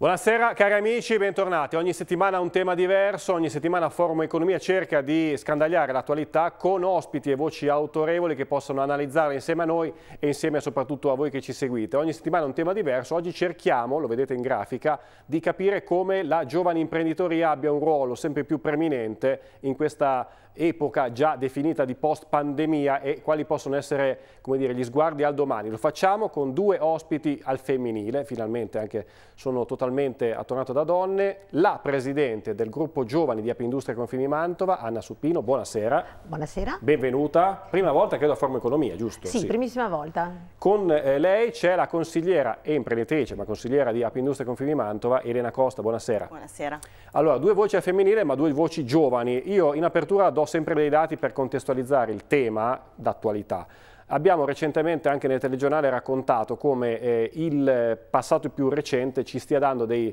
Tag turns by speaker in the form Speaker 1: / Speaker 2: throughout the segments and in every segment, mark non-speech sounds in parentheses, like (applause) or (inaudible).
Speaker 1: Buonasera cari amici, bentornati. Ogni settimana un tema diverso, ogni settimana Forum Economia cerca di scandagliare l'attualità con ospiti e voci autorevoli che possono analizzare insieme a noi e insieme soprattutto a voi che ci seguite. Ogni settimana un tema diverso, oggi cerchiamo, lo vedete in grafica, di capire come la giovane imprenditoria abbia un ruolo sempre più preminente in questa epoca già definita di post pandemia e quali possono essere dire, gli sguardi al domani. Lo facciamo con due ospiti al femminile, finalmente anche sono totalmente esclusivamente attornato da donne, la presidente del gruppo giovani di Apindustria Confini Mantova, Anna Supino, buonasera. Buonasera. Benvenuta, prima volta credo a Forma Economia, giusto? Sì, sì.
Speaker 2: primissima volta.
Speaker 1: Con eh, lei c'è la consigliera e imprenditrice, ma consigliera di Apindustria Confini Mantova, Elena Costa, buonasera. Buonasera. Allora, due voci a femminile ma due voci giovani. Io in apertura do sempre dei dati per contestualizzare il tema d'attualità. Abbiamo recentemente anche nel telegiornale raccontato come eh, il passato più recente ci stia dando dei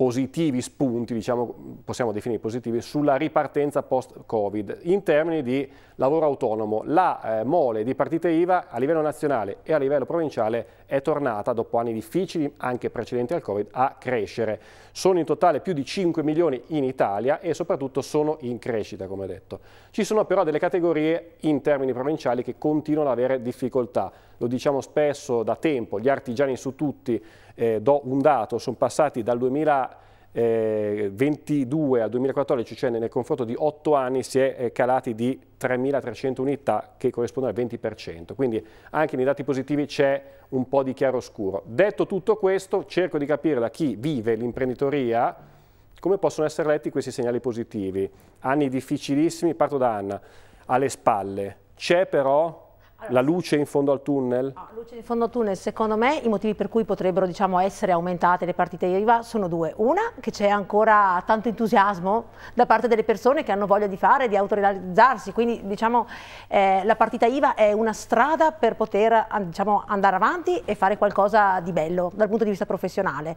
Speaker 1: positivi spunti, diciamo, possiamo definire positivi, sulla ripartenza post-Covid in termini di lavoro autonomo. La eh, mole di partite IVA a livello nazionale e a livello provinciale è tornata, dopo anni difficili, anche precedenti al Covid, a crescere. Sono in totale più di 5 milioni in Italia e soprattutto sono in crescita, come detto. Ci sono però delle categorie in termini provinciali che continuano ad avere difficoltà. Lo diciamo spesso da tempo, gli artigiani su tutti, eh, do un dato, sono passati dal 2022 eh, al 2014, cioè nel confronto di 8 anni, si è eh, calati di 3.300 unità che corrisponde al 20%, quindi anche nei dati positivi c'è un po' di chiaroscuro. Detto tutto questo, cerco di capire da chi vive l'imprenditoria come possono essere letti questi segnali positivi. Anni difficilissimi, parto da Anna, alle spalle. C'è però allora, la luce in fondo al tunnel? La ah,
Speaker 2: luce in fondo al tunnel, secondo me i motivi per cui potrebbero diciamo, essere aumentate le partite IVA sono due. Una, che c'è ancora tanto entusiasmo da parte delle persone che hanno voglia di fare, di autorealizzarsi, quindi diciamo, eh, la partita IVA è una strada per poter diciamo, andare avanti e fare qualcosa di bello dal punto di vista professionale.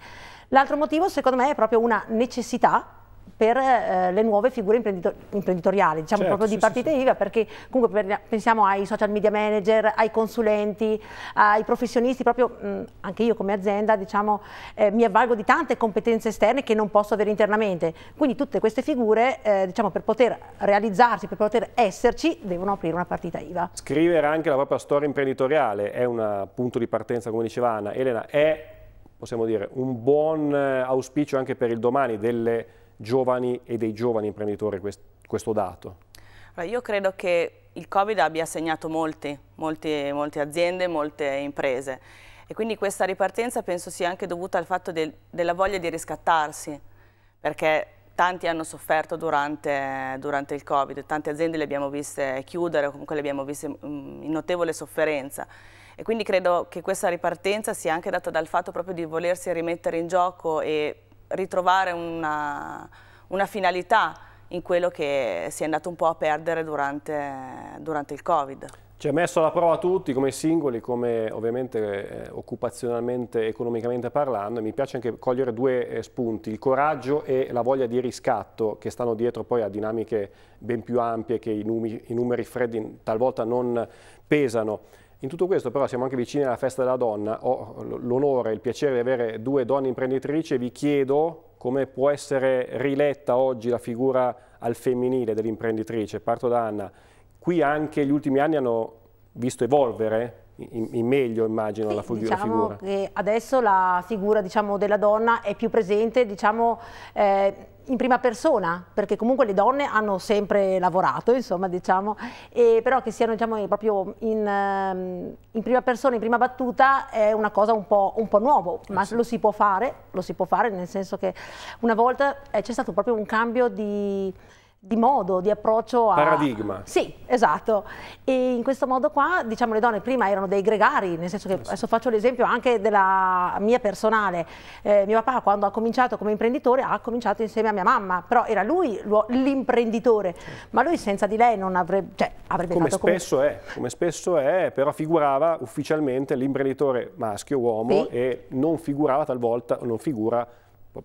Speaker 2: L'altro motivo secondo me è proprio una necessità per eh, le nuove figure imprenditor imprenditoriali, diciamo certo, proprio di partite sì, IVA, perché comunque pensiamo ai social media manager, ai consulenti, ai professionisti, proprio mh, mm, anche io come azienda diciamo, eh, mi avvalgo di tante competenze esterne che non posso avere internamente, quindi tutte queste figure eh, diciamo, per poter realizzarsi, per poter esserci, devono aprire una partita IVA.
Speaker 1: Scrivere anche la propria storia imprenditoriale è un eh, punto di partenza, come diceva Anna. Elena, è possiamo dire, un buon eh, auspicio anche per il domani delle giovani e dei giovani imprenditori questo dato?
Speaker 3: Allora, io credo che il Covid abbia segnato molti, molti, molte aziende, molte imprese e quindi questa ripartenza penso sia anche dovuta al fatto del, della voglia di riscattarsi perché tanti hanno sofferto durante, durante, il Covid, tante aziende le abbiamo viste chiudere o comunque le abbiamo viste mm, in notevole sofferenza e quindi credo che questa ripartenza sia anche data dal fatto proprio di volersi rimettere in gioco e ritrovare una, una, finalità in quello che si è andato un po' a perdere durante, durante il Covid.
Speaker 1: Ci ha messo alla prova tutti, come singoli, come ovviamente eh, occupazionalmente, economicamente parlando. e Mi piace anche cogliere due eh, spunti, il coraggio e la voglia di riscatto che stanno dietro poi a dinamiche ben più ampie che i numeri, i numeri freddi talvolta non pesano. In tutto questo però siamo anche vicini alla festa della donna, ho l'onore e il piacere di avere due donne imprenditrici e vi chiedo come può essere riletta oggi la figura al femminile dell'imprenditrice. Parto da Anna. Qui anche gli ultimi anni hanno visto evolvere in, in meglio immagino sì, la, fig diciamo figura.
Speaker 2: Che adesso la figura diciamo, della donna è più presente diciamo, eh, in prima persona, perché comunque le donne hanno sempre lavorato, insomma, diciamo, e però che siano diciamo, proprio in, ehm, in, prima persona, in prima battuta, è una cosa un po', un po nuova, eh ma sì. lo si può fare, lo si può fare, nel senso che una volta eh, c'è stato proprio un cambio di di modo, di approccio a... Paradigma. Sì, esatto. E in questo modo qua, diciamo, le donne prima erano dei gregari, nel senso che adesso faccio l'esempio anche della mia personale. Eh, mio papà quando ha cominciato come imprenditore ha cominciato insieme a mia mamma, però era lui l'imprenditore, ma lui senza di lei non avrebbe... Cioè, avrebbe come spesso
Speaker 1: com è, come spesso è, però figurava ufficialmente l'imprenditore maschio, uomo, sì. e non figurava talvolta, non figura,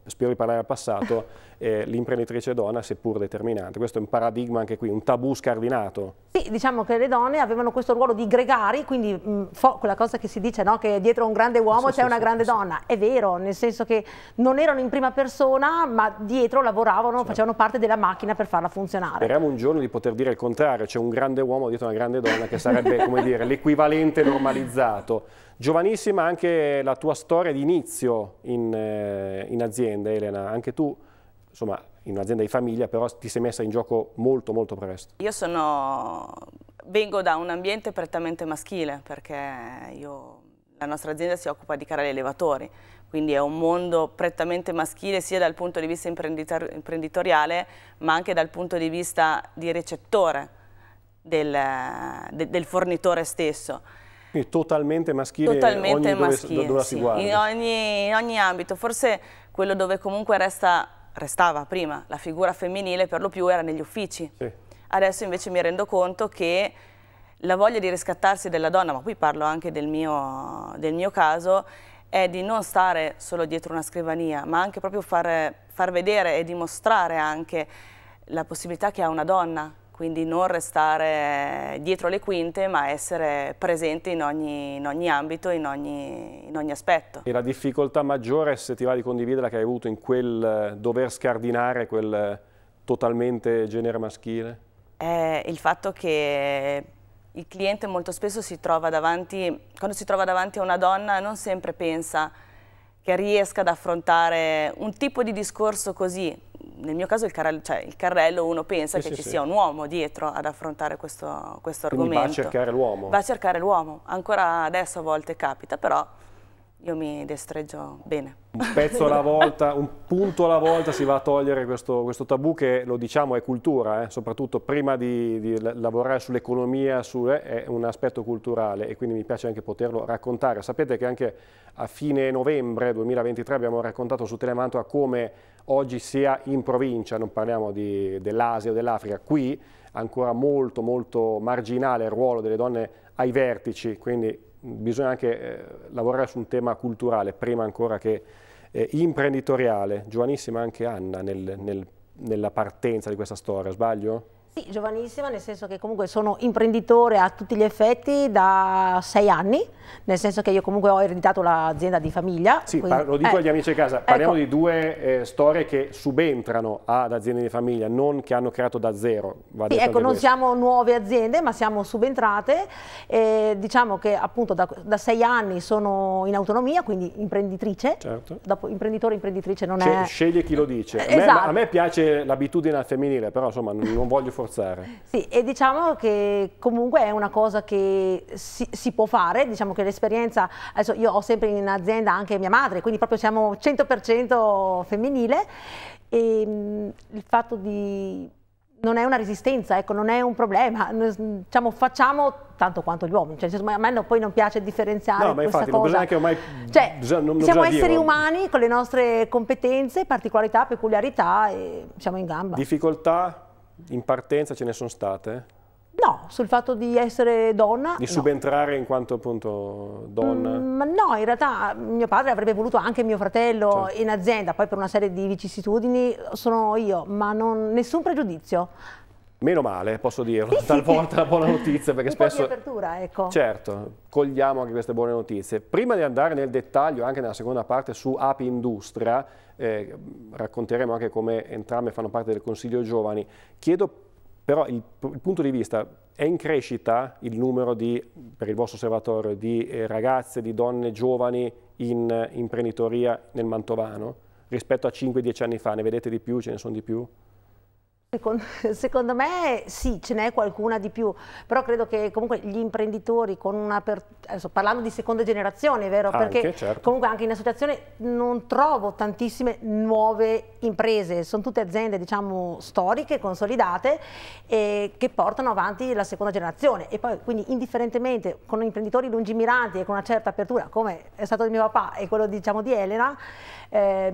Speaker 1: spero di parlare al passato, (laughs) eh, l'imprenditrice donna seppur determinante. Questo è un paradigma anche qui, un tabù scardinato.
Speaker 2: Sì, diciamo che le donne avevano questo ruolo di gregari, quindi mh, mm, quella cosa che si dice no? che dietro un grande uomo sì, c'è sì, una sì, grande donna. È vero, nel senso che non erano in prima persona, ma dietro lavoravano, certo. facevano parte della macchina per farla funzionare.
Speaker 1: Speriamo un giorno di poter dire il contrario, c'è un grande uomo dietro una grande donna che sarebbe, (laughs) come dire, l'equivalente normalizzato. Giovanissima anche la tua storia di inizio in, eh, in azienda, Elena, anche tu insomma, in un'azienda di famiglia, però ti sei messa in gioco molto molto presto.
Speaker 3: Io sono... vengo da un ambiente prettamente maschile, perché io... la nostra azienda si occupa di carri elevatori, quindi è un mondo prettamente maschile sia dal punto di vista imprenditor... imprenditoriale, ma anche dal punto di vista di recettore del, de... del fornitore stesso.
Speaker 1: Quindi totalmente maschile, totalmente maschile, dove, dove sì. in,
Speaker 3: ogni, in ogni ambito, forse quello dove comunque resta restava prima, la figura femminile per lo più era negli uffici. Sì. Adesso invece mi rendo conto che la voglia di riscattarsi della donna, ma qui parlo anche del mio, del mio caso, è di non stare solo dietro una scrivania, ma anche proprio far, far vedere e dimostrare anche la possibilità che ha una donna quindi non restare dietro le quinte ma essere presente in ogni, in ogni ambito, in ogni, in ogni, aspetto.
Speaker 1: E la difficoltà maggiore, se ti va di condividerla, che hai avuto in quel eh, dover scardinare quel eh, totalmente genere maschile?
Speaker 3: È il fatto che il cliente molto spesso si trova davanti, quando si trova davanti a una donna non sempre pensa che riesca ad affrontare un tipo di discorso così, nel mio caso il carrello, cioè il carrello uno pensa sì, che sì, ci sì. sia un uomo dietro ad affrontare questo, questo argomento. va a cercare l'uomo. Va a cercare l'uomo, ancora adesso a volte capita, però io mi destreggio bene. Un pezzo alla
Speaker 1: volta, un punto alla volta si va a togliere questo, questo tabù che, lo diciamo, è cultura, eh? soprattutto prima di, di lavorare sull'economia, su, eh, è un aspetto culturale e quindi mi piace anche poterlo raccontare. Sapete che anche a fine novembre 2023 abbiamo raccontato su Telemantua come oggi sia in provincia, non parliamo dell'Asia o dell'Africa, qui ancora molto molto marginale il ruolo delle donne ai vertici, quindi bisogna anche eh, lavorare su un tema culturale, prima ancora che eh, imprenditoriale. Giovanissima anche Anna nel, nel, nella partenza di questa storia, sbaglio?
Speaker 2: Sì, giovanissima, nel senso che comunque sono imprenditore a tutti gli effetti da sei anni, nel senso che io comunque ho ereditato l'azienda di famiglia. Sì, quindi, lo dico eh, agli
Speaker 1: amici di casa, parliamo ecco. di due eh, storie che subentrano ad aziende di famiglia, non che hanno creato da zero. Sì, ecco, non siamo
Speaker 2: nuove aziende, ma siamo subentrate e diciamo che appunto da, da sei anni sono in autonomia, quindi imprenditrice. Certo. Dopo imprenditore, imprenditrice non Sce è...
Speaker 1: Sceglie chi lo dice. Eh, a, me, a esatto. me piace l'abitudine al femminile, però insomma non voglio forzare forzare.
Speaker 2: Sì, e diciamo che comunque è una cosa che si, si può fare, diciamo che l'esperienza, adesso io ho sempre in azienda anche mia madre, quindi proprio siamo 100% femminile, e mm, il fatto di non è una resistenza, ecco, non è un problema, diciamo, facciamo tanto quanto gli uomini, cioè, a me no, poi non piace differenziare questa cosa. no, ma questa infatti, cosa. Non
Speaker 1: bisogna ormai, cioè, bisogna, non, non siamo esseri dire. Oh,
Speaker 2: umani con le nostre competenze, particolarità, peculiarità e siamo in gamba.
Speaker 1: Difficoltà? In partenza ce ne sono state?
Speaker 2: No, sul fatto di essere donna.
Speaker 1: Di subentrare no. in quanto appunto donna? Mm,
Speaker 2: ma no, in realtà mio padre avrebbe voluto anche mio fratello certo. in azienda, poi per una serie di vicissitudini sono io, ma non, nessun pregiudizio.
Speaker 1: Meno male, posso dirlo, talvolta la buona notizia perché spesso... Di
Speaker 2: apertura, ecco.
Speaker 1: Certo, cogliamo anche queste buone notizie. Prima di andare nel dettaglio, anche nella seconda parte su Api Industria, eh, racconteremo anche come entrambe fanno parte del Consiglio Giovani, chiedo però il, il punto di vista, è in crescita il numero di, per il vostro osservatorio, di eh, ragazze, di donne giovani in imprenditoria nel Mantovano rispetto a 5-10 anni fa? Ne vedete di più? Ce ne sono di più?
Speaker 2: Secondo, (laughs) secondo, me sì, ce n'è qualcuna di più, però credo che comunque gli imprenditori con una... Per, adesso, parlando di seconda generazione, vero? Anche, Perché certo. comunque anche in associazione non trovo tantissime nuove imprese, sono tutte aziende diciamo storiche, consolidate, eh, che portano avanti la seconda generazione e poi quindi indifferentemente con imprenditori lungimiranti e con una certa apertura, come è stato di mio papà e quello diciamo di Elena, eh,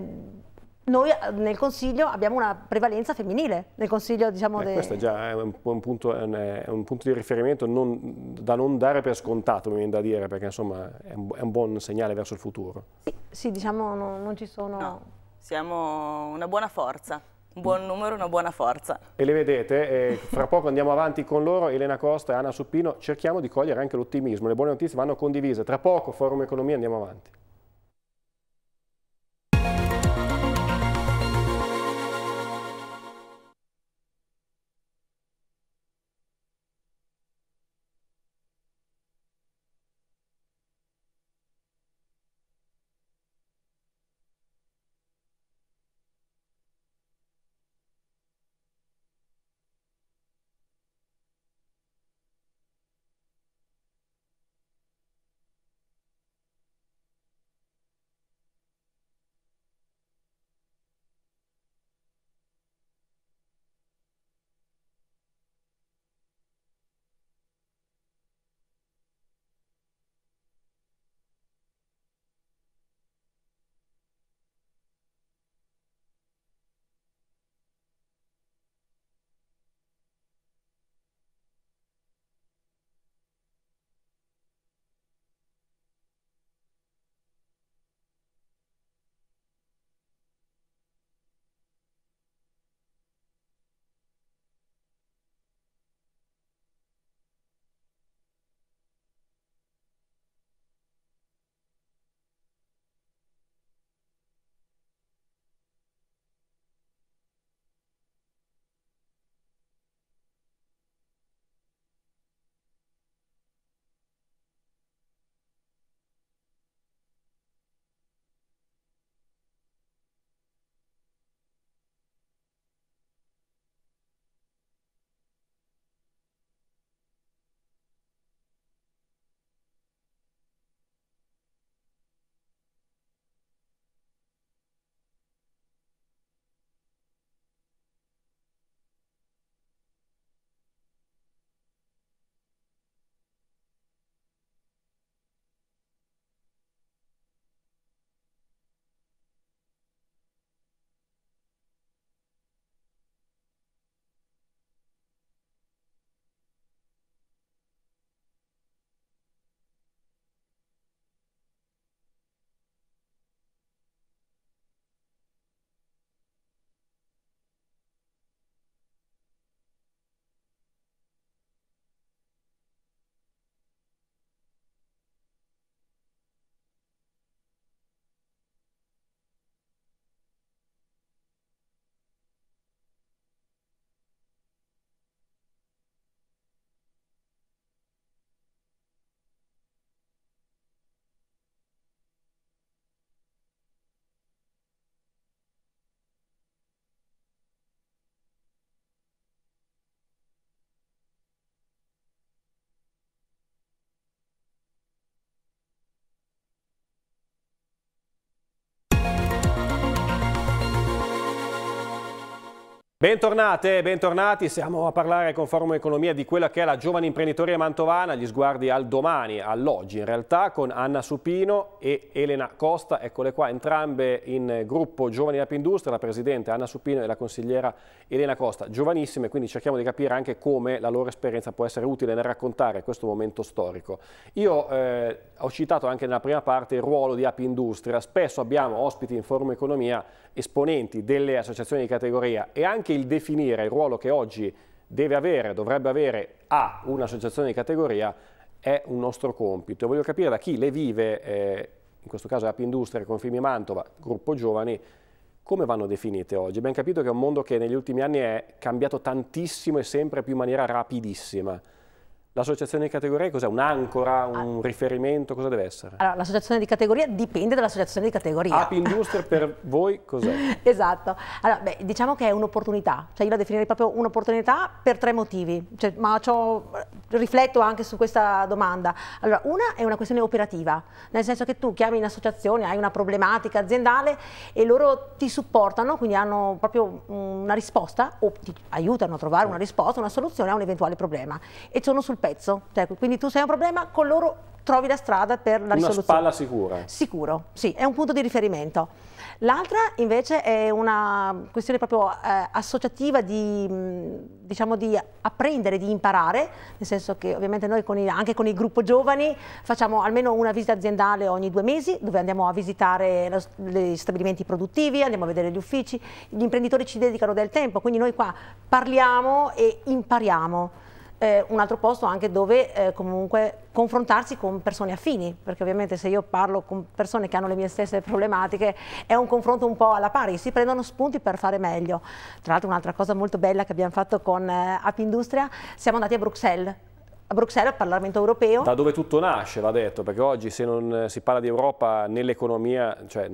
Speaker 2: noi eh, nel Consiglio abbiamo una prevalenza femminile, nel Consiglio diciamo... Eh, de... Questo è già
Speaker 1: un, un punto, è un, punto, di riferimento non, da non dare per scontato, mi viene da dire, perché insomma è un, è un buon segnale verso il futuro. Sì,
Speaker 2: sì diciamo no, non ci sono... No,
Speaker 3: siamo una buona forza un buon mm. numero, una buona forza.
Speaker 1: E le vedete, eh, fra poco andiamo avanti con loro, Elena Costa e Anna Suppino, cerchiamo di cogliere anche l'ottimismo, le buone notizie vanno condivise, tra poco Forum Economia andiamo avanti. Bentornate, bentornati, siamo a parlare con Forum Economia di quella che è la giovane imprenditoria mantovana, gli sguardi al domani, all'oggi in realtà, con Anna Supino e Elena Costa, eccole qua, entrambe in gruppo Giovani App Industria, la presidente Anna Supino e la consigliera Elena Costa, giovanissime, quindi cerchiamo di capire anche come la loro esperienza può essere utile nel raccontare questo momento storico. Io eh, ho citato anche nella prima parte il ruolo di App Industria, spesso abbiamo ospiti in Forum Economia esponenti delle associazioni di categoria e anche il definire il ruolo che oggi deve avere, dovrebbe avere a un'associazione di categoria è un nostro compito. E Voglio capire da chi le vive, eh, in questo caso App Industria, Confimi Mantova, Gruppo Giovani, come vanno definite oggi? Abbiamo capito che è un mondo che negli ultimi anni è cambiato tantissimo e sempre più in maniera rapidissima. L'associazione di categoria cos'è? Un'ancora, un ah. riferimento? Cosa deve essere?
Speaker 2: Allora, l'associazione di categoria dipende dall'associazione di categoria. App
Speaker 1: Industria per (laughs) voi cos'è?
Speaker 2: Esatto. Allora, beh, diciamo che è un'opportunità, cioè io la definirei proprio un'opportunità per tre motivi, cioè, ma rifletto anche su questa domanda. Allora, una è una questione operativa, nel senso che tu chiami in associazione, hai una problematica aziendale e loro ti supportano, quindi hanno proprio una risposta o ti aiutano a trovare una risposta, una soluzione a un eventuale problema e sono sul pezzo. Cioè, quindi tu sei un problema, con loro trovi la strada per la Una risoluzione. Una spalla sicura. Sicuro, sì, è un punto di riferimento. L'altra invece è una questione proprio eh, associativa di, mm, diciamo, di apprendere, di imparare, nel senso che ovviamente noi con i, anche con il gruppo giovani facciamo almeno una visita aziendale ogni due mesi dove andiamo a visitare lo, gli stabilimenti produttivi, andiamo a vedere gli uffici, gli imprenditori ci dedicano del tempo, quindi noi qua parliamo e impariamo eh, un altro posto anche dove eh, comunque confrontarsi con persone affini, perché ovviamente se io parlo con persone che hanno le mie stesse problematiche è un confronto un po' alla pari, si prendono spunti per fare meglio. Tra l'altro un'altra cosa molto bella che abbiamo fatto con eh, App Industria, siamo andati a Bruxelles a Bruxelles, al Parlamento europeo.
Speaker 1: Da dove tutto nasce, va detto, perché oggi se non si parla di Europa nell'economia, cioè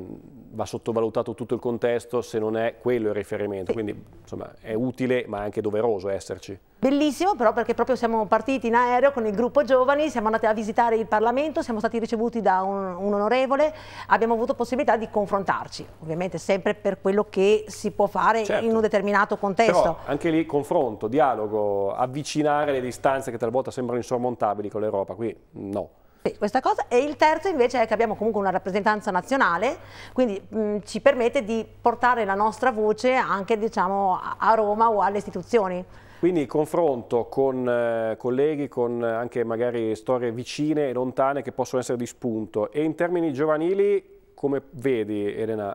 Speaker 1: va sottovalutato tutto il contesto se non è quello il riferimento, quindi insomma è utile ma anche doveroso esserci.
Speaker 2: Bellissimo però perché proprio siamo partiti in aereo con il gruppo giovani, siamo andati a visitare il Parlamento, siamo stati ricevuti da un, un onorevole, abbiamo avuto possibilità di confrontarci, ovviamente sempre per quello che si può fare certo. in un determinato contesto. Però
Speaker 1: anche lì confronto, dialogo, avvicinare le distanze che talvolta sembrano insormontabili con l'Europa, qui no
Speaker 2: questa cosa. E il terzo invece è che abbiamo comunque una rappresentanza nazionale, quindi mh, ci permette di portare la nostra voce anche diciamo, a Roma o alle istituzioni.
Speaker 1: Quindi confronto con eh, colleghi, con anche magari storie vicine e lontane che possono essere di spunto. E in termini giovanili, come vedi Elena,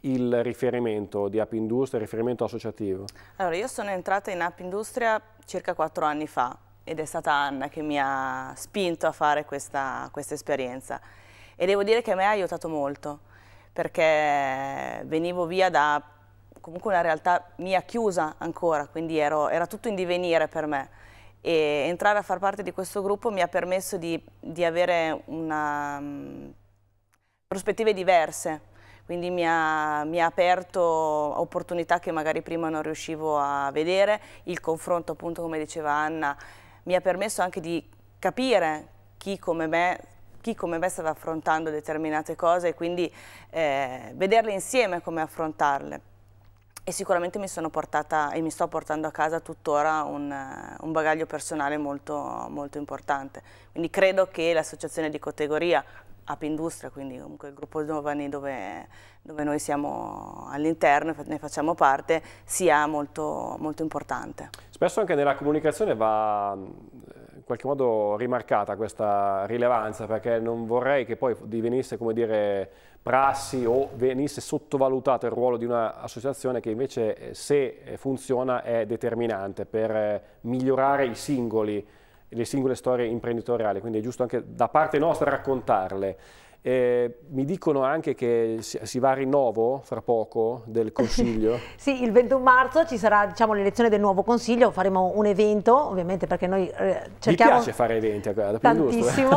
Speaker 1: il riferimento di App Industria, il riferimento associativo?
Speaker 3: Allora, io sono entrata in App Industria circa quattro anni fa, ed è stata Anna che mi ha spinto a fare questa, questa esperienza e devo dire che a me ha aiutato molto perché venivo via da comunque una realtà mia chiusa ancora, quindi ero, era tutto in divenire per me e entrare a far parte di questo gruppo mi ha permesso di, di avere una, um, prospettive diverse, quindi mi ha, mi ha, aperto opportunità che magari prima non riuscivo a vedere, il confronto appunto come diceva Anna mi ha permesso anche di capire chi come me chi come me stava affrontando determinate cose e quindi eh, vederle insieme come affrontarle. E sicuramente mi sono portata e mi sto portando a casa tuttora un, un bagaglio personale molto, molto importante. Quindi credo che l'associazione di categoria, AP Industria, quindi comunque il gruppo giovani dove, dove noi siamo all'interno e ne facciamo parte, sia molto, molto importante.
Speaker 1: Spesso anche nella comunicazione va eh, in qualche modo rimarcata questa rilevanza perché non vorrei che poi divenisse come dire prassi o venisse sottovalutato il ruolo di un'associazione che invece eh, se funziona è determinante per eh, migliorare i singoli le singole storie imprenditoriali, quindi è giusto anche da parte nostra raccontarle. Eh, mi dicono anche che si, va a rinnovo fra poco del Consiglio. (laughs)
Speaker 2: sì, il 21 marzo ci sarà diciamo, l'elezione del nuovo Consiglio, faremo un evento, ovviamente perché noi eh, cerchiamo... Mi piace
Speaker 1: fare eventi, guarda, tantissimo.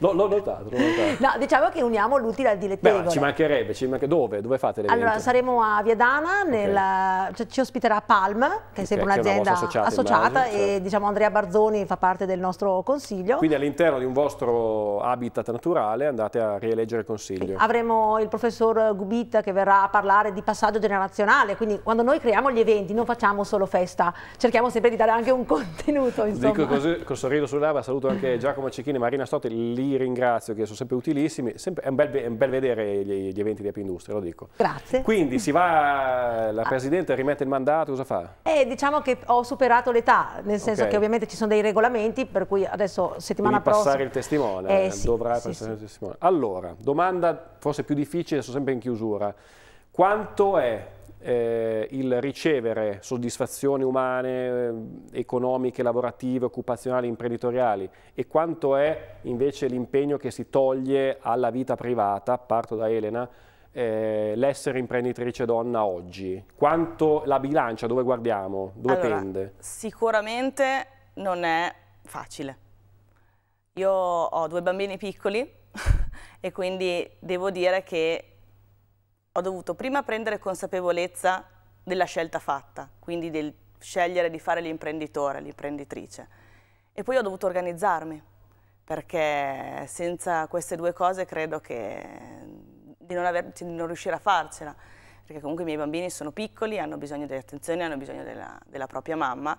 Speaker 1: no, (laughs) l'ho notato, l'ho notato.
Speaker 2: No, diciamo che uniamo l'utile al dilettevole. Beh, ci
Speaker 1: mancherebbe, ci manche... dove? Dove fate l'evento? Allora,
Speaker 2: saremo a Viadana, nel... okay. cioè, ci ospiterà Palm, che è sempre okay, un'azienda associata, associata immagino, e cioè. diciamo Andrea Barzoni fa parte del nostro Consiglio.
Speaker 1: Quindi all'interno di un vostro habitat naturale andate andate a rieleggere il Consiglio.
Speaker 2: Avremo il professor Gubit che verrà a parlare di passaggio generazionale, quindi quando noi creiamo gli eventi non facciamo solo festa, cerchiamo sempre di dare anche un (laughs) contenuto. Insomma. Dico così,
Speaker 1: col sorriso sull'arba, saluto anche Giacomo Cecchini e Marina Stotti, li ringrazio che sono sempre utilissimi, sempre, è, un bel, è, un bel, vedere gli, gli eventi di App Industria, lo dico. Grazie. Quindi si va, la ah. Presidente rimette il mandato, cosa fa?
Speaker 2: Eh, diciamo che ho superato l'età, nel senso okay. che ovviamente ci sono dei regolamenti per cui adesso settimana Devi prossima... passare il
Speaker 1: testimone, eh, eh, sì, dovrà sì, passare sì. il testimone. Buona. Allora, domanda forse più difficile, sono sempre in chiusura. Quanto è eh, il ricevere soddisfazioni umane, eh, economiche, lavorative, occupazionali, imprenditoriali e quanto è invece l'impegno che si toglie alla vita privata, parto da Elena, eh, l'essere imprenditrice donna oggi? Quanto la bilancia, dove guardiamo, dove allora, pende?
Speaker 3: Sicuramente non è facile. Io ho due bambini piccoli, (laughs) e quindi devo dire che ho dovuto prima prendere consapevolezza della scelta fatta, quindi del scegliere di fare l'imprenditore, l'imprenditrice. E poi ho dovuto organizzarmi, perché senza queste due cose credo di non, aver, di non, riuscire a farcela, perché comunque i miei bambini sono piccoli, hanno bisogno delle attenzioni, hanno bisogno della, della propria mamma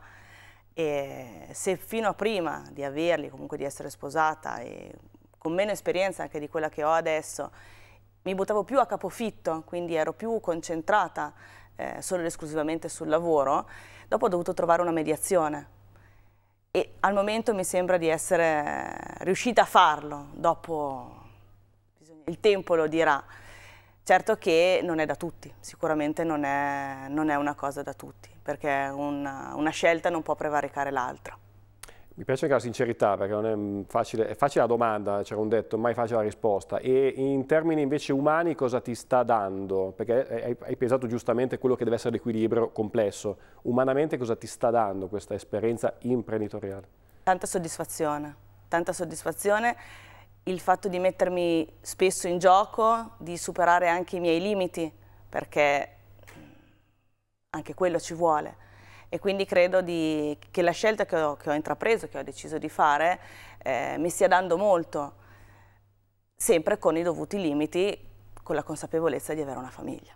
Speaker 3: e se fino a prima di averli, comunque di essere sposata e con meno esperienza anche di quella che ho adesso, mi buttavo più a capofitto, quindi ero più concentrata eh, solo ed esclusivamente sul lavoro, dopo ho dovuto trovare una mediazione. E al momento mi sembra di essere riuscita a farlo, dopo il tempo lo dirà. Certo che non è da tutti, sicuramente non è, non è una cosa da tutti, perché una, una scelta non può prevaricare l'altra.
Speaker 1: Mi piace anche la sincerità perché non è mm, facile, è facile la domanda, c'era cioè, un detto, mai facile la risposta. E in termini invece umani cosa ti sta dando? Perché hai, hai pesato giustamente quello che deve essere l'equilibrio complesso. Umanamente cosa ti sta dando questa esperienza imprenditoriale?
Speaker 3: Tanta soddisfazione, tanta soddisfazione. Il fatto di mettermi spesso in gioco, di superare anche i miei limiti, perché mm, anche quello ci vuole e quindi credo di, che la scelta che ho, che ho, intrapreso, che ho deciso di fare, eh, mi stia dando molto, sempre con i dovuti limiti, con la consapevolezza di avere una famiglia.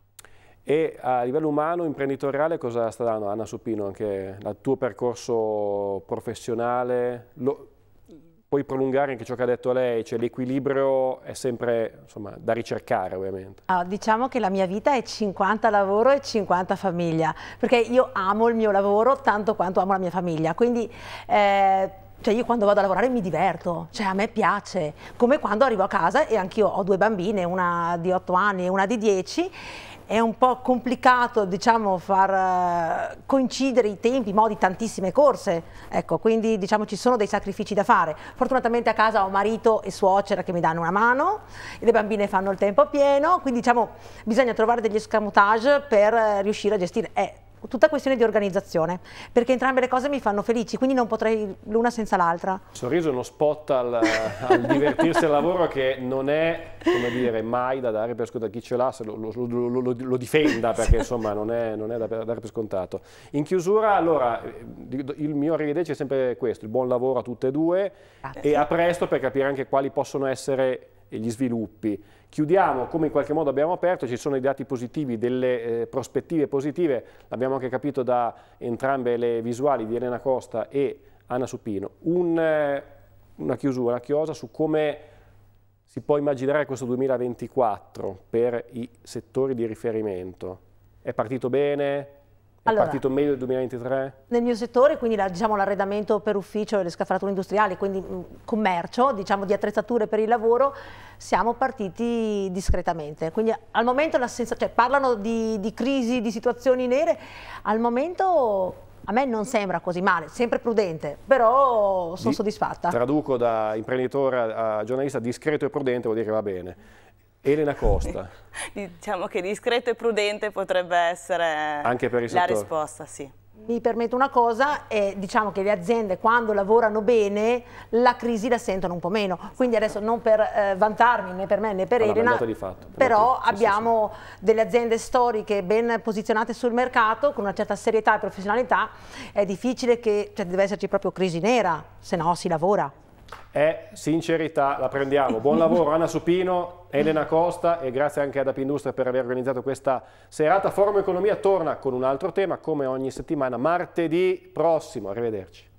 Speaker 1: E a livello umano, imprenditoriale, cosa sta dando Anna Supino? Anche il tuo percorso professionale? Lo puoi prolungare anche ciò che ha detto lei, cioè l'equilibrio è sempre insomma, da ricercare ovviamente.
Speaker 2: Ah, diciamo che la mia vita è 50 lavoro e 50 famiglia, perché io amo il mio lavoro tanto quanto amo la mia famiglia, quindi... Eh, cioè io quando vado a lavorare mi diverto, cioè a me piace, come quando arrivo a casa e anch'io ho due bambine, una di 8 anni e una di 10 è un po' complicato diciamo, far eh, coincidere i tempi, i modi, tantissime corse, ecco, quindi diciamo, ci sono dei sacrifici da fare. Fortunatamente a casa ho marito e suocera che mi danno una mano, le bambine fanno il tempo pieno, quindi diciamo, bisogna trovare degli escamotage per eh, riuscire a gestire. Eh, tutta questione di organizzazione, perché entrambe le cose mi fanno felici, quindi non potrei l'una senza l'altra.
Speaker 1: Sorriso è uno spot al, al divertirsi al lavoro che non è, come dire, mai da dare per scontato chi ce l'ha, lo, lo, lo, lo, difenda, perché insomma non è, non è da, da, dare per scontato. In chiusura, allora, eh, il mio arrivederci è sempre questo, il buon lavoro a tutte e due Grazie. e a presto per capire anche quali possono essere gli sviluppi. Chiudiamo come in qualche modo abbiamo aperto, ci sono i dati positivi, delle eh, prospettive positive, l'abbiamo anche capito da entrambe le visuali di Elena Costa e Anna Supino. Un, eh, una chiusura, una chiosa su come si può immaginare questo 2024 per i settori di riferimento. È partito bene? allora, partito meglio nel 2023?
Speaker 2: Nel mio settore, quindi diciamo, l'arredamento diciamo, per ufficio e le scaffalature industriali, quindi mm, commercio, diciamo, di attrezzature per il lavoro, siamo partiti discretamente. Quindi al momento la sensazione, cioè parlano di, di crisi, di situazioni nere, al momento a me non sembra così male, sempre prudente, però sono soddisfatta.
Speaker 1: Traduco da imprenditore a giornalista discreto e prudente, vuol dire che va bene. Elena Costa.
Speaker 2: (laughs) diciamo che discreto e
Speaker 3: prudente potrebbe essere la risposta, sì.
Speaker 2: Mi permetto una cosa, eh, diciamo che le aziende quando lavorano bene la crisi la sentono un po' meno, quindi adesso non per eh, vantarmi né per me né per allora, Elena, fatto, però sì, abbiamo sì, sì. delle aziende storiche ben posizionate sul mercato con una certa serietà e professionalità, è difficile che, cioè deve esserci proprio crisi nera, se no si lavora.
Speaker 1: È sincerità, la prendiamo. Buon lavoro Anna Supino, Elena Costa e grazie anche ad Api Industria per aver organizzato questa serata. Forum Economia torna con un altro tema come ogni settimana martedì prossimo. Arrivederci.